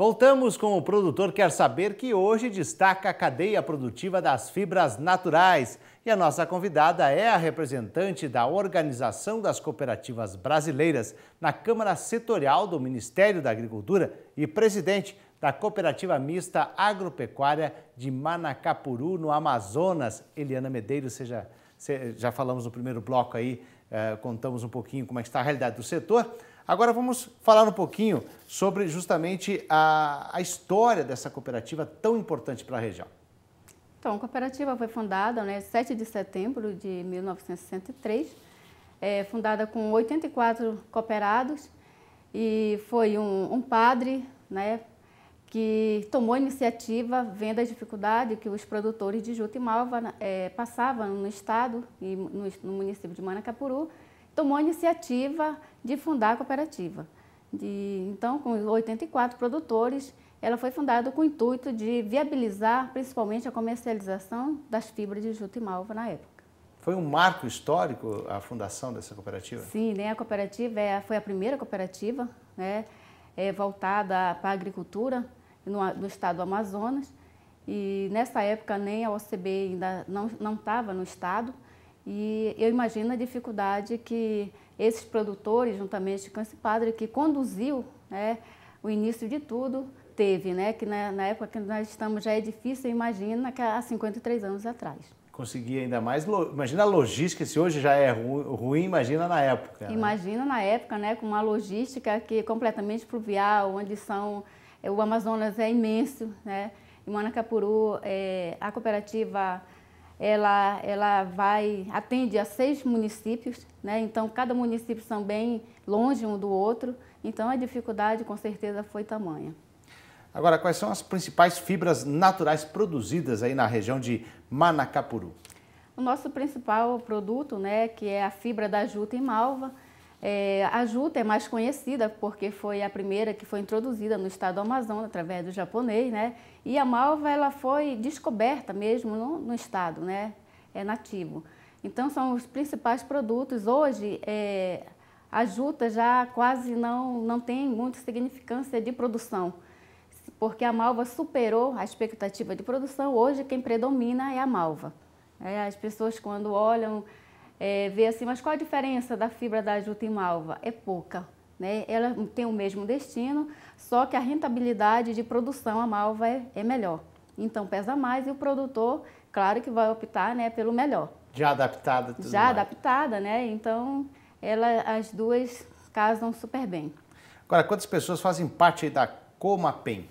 Voltamos com o Produtor Quer Saber, que hoje destaca a cadeia produtiva das fibras naturais. E a nossa convidada é a representante da Organização das Cooperativas Brasileiras na Câmara Setorial do Ministério da Agricultura e presidente da Cooperativa Mista Agropecuária de Manacapuru, no Amazonas. Eliana Medeiros, seja, já falamos no primeiro bloco aí, eh, contamos um pouquinho como é que está a realidade do setor. Agora vamos falar um pouquinho sobre justamente a, a história dessa cooperativa tão importante para a região. Então, a cooperativa foi fundada né, 7 de setembro de 1963, é, fundada com 84 cooperados e foi um, um padre né, que tomou a iniciativa vendo a dificuldade que os produtores de juta e malva né, é, passavam no estado e no, no município de Manacapuru, tomou a iniciativa de fundar a cooperativa. De, então, com 84 produtores, ela foi fundada com o intuito de viabilizar principalmente a comercialização das fibras de juta e malva na época. Foi um marco histórico a fundação dessa cooperativa? Sim, né? a cooperativa é, foi a primeira cooperativa né? É, voltada para a agricultura no, estado do Amazonas. E nessa época nem a OCB ainda não estava no estado. E eu imagino a dificuldade que esses produtores, juntamente com esse padre que conduziu né, o início de tudo, teve, né, que na, na, época que nós estamos já é difícil, imagina, que há 53 anos atrás. Conseguir ainda mais, imagina a logística, se hoje já é ruim, imagina na época. Né? Imagina na época, né, com uma logística que é completamente fluvial, onde são, é, o Amazonas é imenso, né, em Manacapuru, é, a cooperativa ela, ela vai, atende a seis municípios, né? então cada município também longe um do outro, então a dificuldade com certeza foi tamanha. Agora, quais são as principais fibras naturais produzidas aí na região de Manacapuru? O nosso principal produto, né, que é a fibra da juta e malva, é, a juta é mais conhecida porque foi a primeira que foi introduzida no estado do Amazonas através do japonês, né? E a malva ela foi descoberta mesmo no, no estado, né? É nativo. Então são os principais produtos hoje. É, a juta já quase não não tem muita significância de produção, porque a malva superou a expectativa de produção. Hoje quem predomina é a malva. É, as pessoas quando olham é, ver assim, mas qual a diferença da fibra da juta em malva? É pouca. Né? Ela tem o mesmo destino, só que a rentabilidade de produção a malva é, é melhor. Então pesa mais e o produtor, claro que vai optar né, pelo melhor. Já adaptada tudo Já mais. adaptada, né? Então ela, as duas casam super bem. Agora, quantas pessoas fazem parte da Comapem?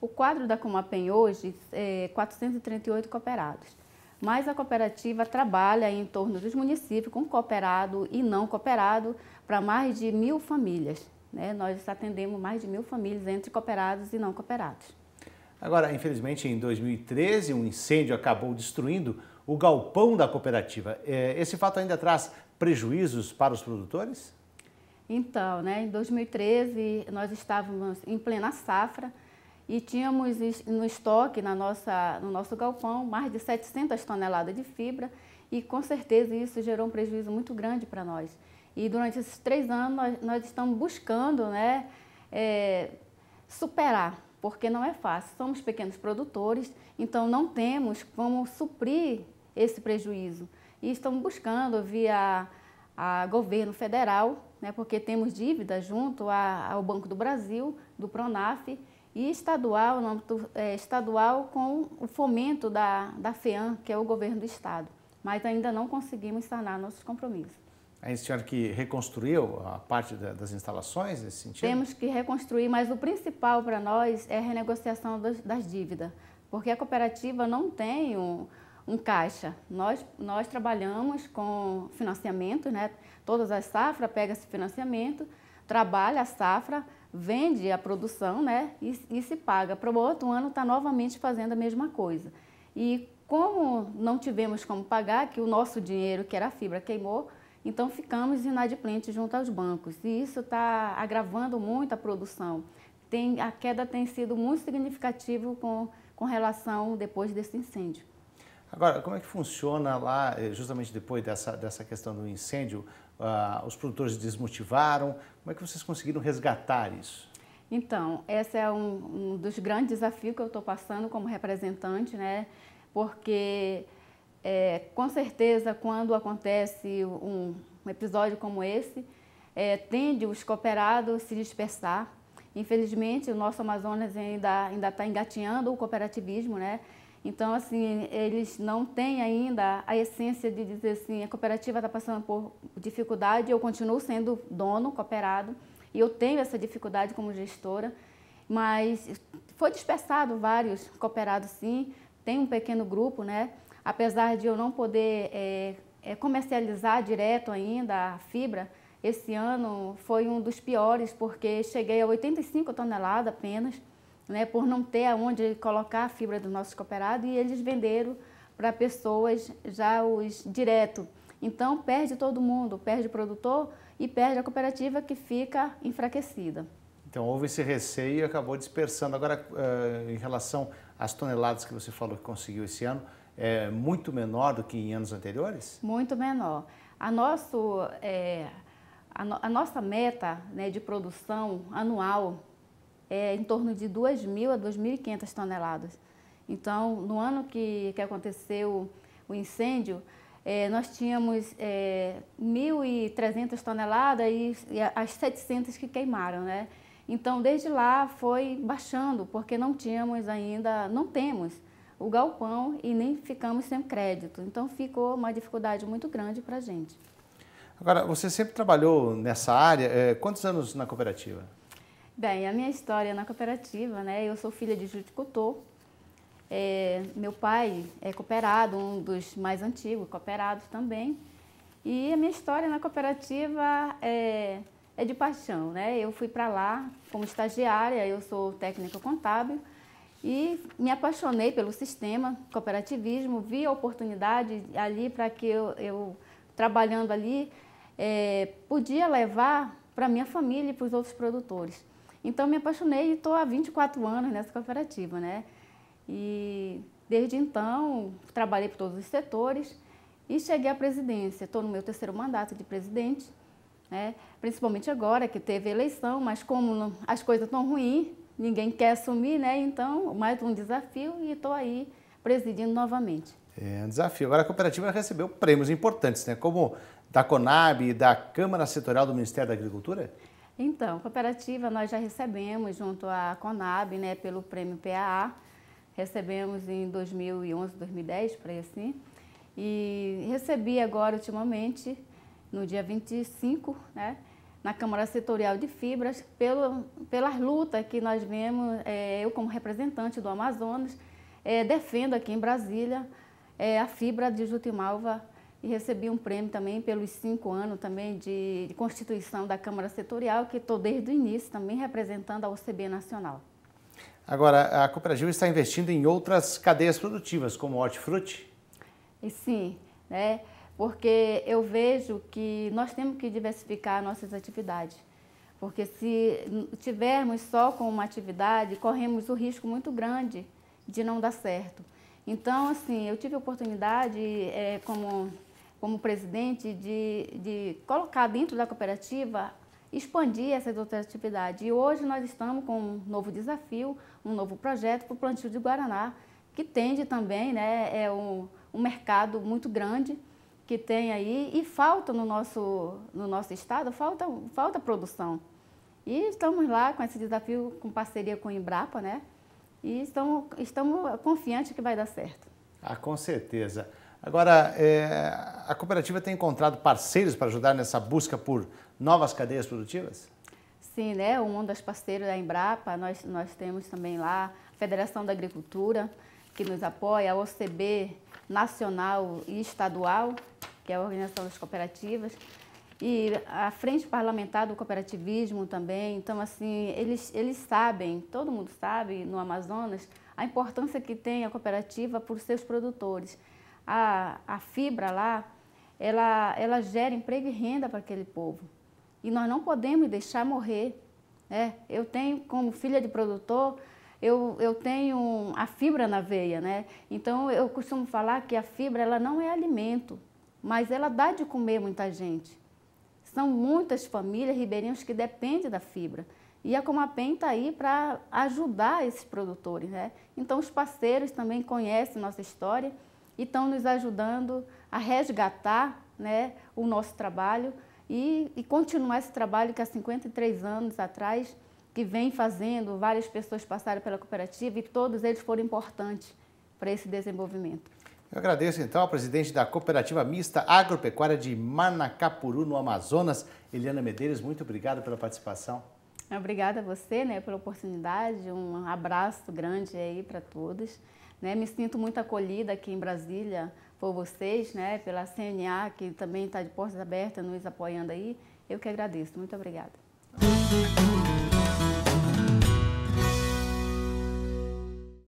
O quadro da Comapem hoje é 438 cooperados mas a cooperativa trabalha em torno dos municípios com cooperado e não cooperado para mais de mil famílias. Né? Nós atendemos mais de mil famílias entre cooperados e não cooperados. Agora, infelizmente, em 2013, um incêndio acabou destruindo o galpão da cooperativa. É, esse fato ainda traz prejuízos para os produtores? Então, né, em 2013, nós estávamos em plena safra, e tínhamos no estoque, na nossa, no nosso galpão, mais de 700 toneladas de fibra e com certeza isso gerou um prejuízo muito grande para nós. E durante esses três anos nós, nós estamos buscando né, é, superar, porque não é fácil. Somos pequenos produtores, então não temos como suprir esse prejuízo. E estamos buscando via a governo federal, né, porque temos dívida junto a, ao Banco do Brasil, do Pronaf, e estadual, no âmbito é, estadual, com o fomento da, da FEAM, que é o governo do estado. Mas ainda não conseguimos sanar nossos compromissos. a senhora que reconstruiu a parte da, das instalações nesse sentido? Temos que reconstruir, mas o principal para nós é a renegociação das, das, dívidas, porque a cooperativa não tem um, um caixa. Nós, nós trabalhamos com financiamento, né? todas as safras pegam esse financiamento, trabalha a safra, vende a produção né, e, e se paga. Para o outro ano está novamente fazendo a mesma coisa. E como não tivemos como pagar, que o nosso dinheiro, que era a fibra, queimou, então ficamos inadimplentes junto aos bancos. E isso está agravando muito a produção. Tem, a queda tem sido muito significativa com, com relação depois desse incêndio. Agora, como é que funciona lá, eh, justamente depois dessa, dessa questão do incêndio, ah, os produtores desmotivaram? Como é que vocês conseguiram resgatar isso? Então, esse é um, um dos grandes desafios que eu estou passando como representante, né? Porque, é, com certeza, quando acontece um, um episódio como esse, é, tende os cooperados se dispersar. Infelizmente, o nosso Amazonas ainda está engatinhando o cooperativismo, né? Então, assim, eles não têm ainda a essência de dizer assim, a cooperativa está passando por dificuldade, eu continuo sendo dono, cooperado, e eu tenho essa dificuldade como gestora, mas foi dispersado vários cooperados, sim, tem um pequeno grupo, né? Apesar de eu não poder é, comercializar direto ainda a fibra, esse ano foi um dos piores, porque cheguei a 85 toneladas apenas, né, por não ter aonde colocar a fibra do nosso cooperado e eles venderam para pessoas já os direto. Então perde todo mundo, perde o produtor e perde a cooperativa que fica enfraquecida. Então houve esse receio e acabou dispersando. Agora, eh, em relação às toneladas que você falou que conseguiu esse ano, é muito menor do que em anos anteriores? Muito menor. A, nosso, é, a, no, a nossa meta né, de produção anual é em torno de 2.000 a 2.500 toneladas. Então, no ano que, que aconteceu o incêndio, é, nós tínhamos é, 1.300 toneladas e, e, as 700 que queimaram, né? Então, desde lá foi baixando, porque não tínhamos ainda, não temos o galpão e nem ficamos sem crédito. Então, ficou uma dificuldade muito grande para a gente. Agora, você sempre trabalhou nessa área. É, quantos anos na cooperativa? Bem, a minha história na cooperativa, né? Eu sou filha de juticultor. É, meu pai é cooperado, um dos mais antigos, cooperados também. E a minha história na cooperativa é, é de paixão, né? Eu fui para lá como estagiária, eu sou técnica contábil e me apaixonei pelo sistema cooperativismo, vi a oportunidade ali para que eu, eu, trabalhando ali, é, podia levar para minha família e para os outros produtores. Então me apaixonei e estou há 24 anos nessa cooperativa, né? E desde então trabalhei por todos os setores e cheguei à presidência. Estou no meu terceiro mandato de presidente, né? principalmente agora que teve eleição, mas como as coisas estão ruins, ninguém quer assumir, né? Então, mais um desafio e estou aí presidindo novamente. É um desafio. Agora a cooperativa recebeu prêmios importantes, né? Como da Conab e da Câmara Setorial do Ministério da Agricultura? Então, cooperativa nós já recebemos junto à Conab, né, pelo prêmio PAA, recebemos em 2011, 2010, por aí assim, e recebi agora ultimamente, no dia 25, né, na Câmara Setorial de Fibras, pelo, pelas lutas que nós vemos, é, eu como representante do Amazonas, é, defendo aqui em Brasília é, a fibra de Jutimalva, e recebi um prêmio também pelos cinco anos também de, de constituição da Câmara Setorial, que estou desde o início também representando a OCB Nacional. Agora, a Cooperativa está investindo em outras cadeias produtivas, como hortifruti? E sim, né? porque eu vejo que nós temos que diversificar nossas atividades. Porque se tivermos só com uma atividade, corremos o risco muito grande de não dar certo. Então, assim, eu tive a oportunidade, é, como como presidente, de, de colocar dentro da cooperativa, expandir essas outras atividades. E hoje nós estamos com um novo desafio, um novo projeto para o plantio de Guaraná, que tende também, né, é um, um mercado muito grande que tem aí e falta no nosso, no nosso estado, falta, falta produção. E estamos lá com esse desafio, com parceria com o Embrapa, né? E estamos, estamos confiantes que vai dar certo. Ah, com certeza. Agora, é, a cooperativa tem encontrado parceiros para ajudar nessa busca por novas cadeias produtivas? Sim, né? Um das parceiros da Embrapa, nós, nós temos também lá a Federação da Agricultura, que nos apoia, a OCB Nacional e Estadual, que é a Organização das Cooperativas, e a Frente Parlamentar do Cooperativismo também. Então, assim, eles, eles sabem, todo mundo sabe no Amazonas, a importância que tem a cooperativa para os seus produtores a, a fibra lá, ela, ela gera emprego e renda para aquele povo. E nós não podemos deixar morrer. Né? Eu tenho, como filha de produtor, eu, eu tenho a fibra na veia, né? Então eu costumo falar que a fibra ela não é alimento, mas ela dá de comer muita gente. São muitas famílias ribeirinhas que dependem da fibra. E a Comapen está aí para ajudar esses produtores, né? Então os parceiros também conhecem nossa história e estão nos ajudando a resgatar né, o nosso trabalho e, e continuar esse trabalho que há 53 anos atrás que vem fazendo, várias pessoas passaram pela cooperativa e todos eles foram importantes para esse desenvolvimento. Eu agradeço então ao presidente da Cooperativa Mista Agropecuária de Manacapuru, no Amazonas, Eliana Medeiros. Muito obrigado pela participação. Obrigada a você né, pela oportunidade. Um abraço grande aí para todos. Né? Me sinto muito acolhida aqui em Brasília por vocês, né? pela CNA, que também está de portas abertas, nos apoiando aí. Eu que agradeço. Muito obrigada.